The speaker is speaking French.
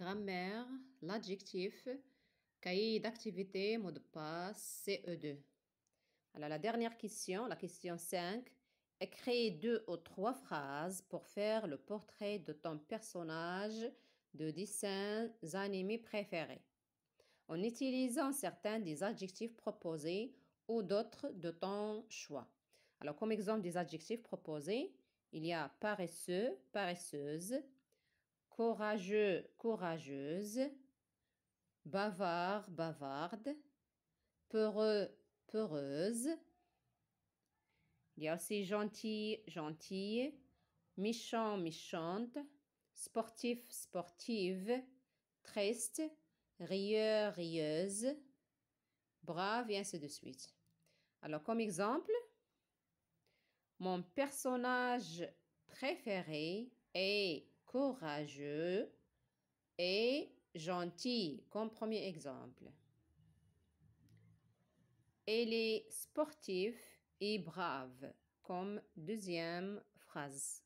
grammaire, l'adjectif, cahier d'activité, mot de passe, CE2. Alors, la dernière question, la question 5. créer deux ou trois phrases pour faire le portrait de ton personnage de dessins animés préférés, en utilisant certains des adjectifs proposés ou d'autres de ton choix. Alors, comme exemple des adjectifs proposés, il y a paresseux, paresseuse, courageux, courageuse, bavard, bavarde, peureux, peureuse. Il y aussi gentil, gentille, méchant, méchante, sportif, sportive, triste, rieur, rieuse, brave et ainsi de suite. Alors comme exemple, mon personnage préféré est courageux et gentil, comme premier exemple. Elle est sportive et brave, comme deuxième phrase.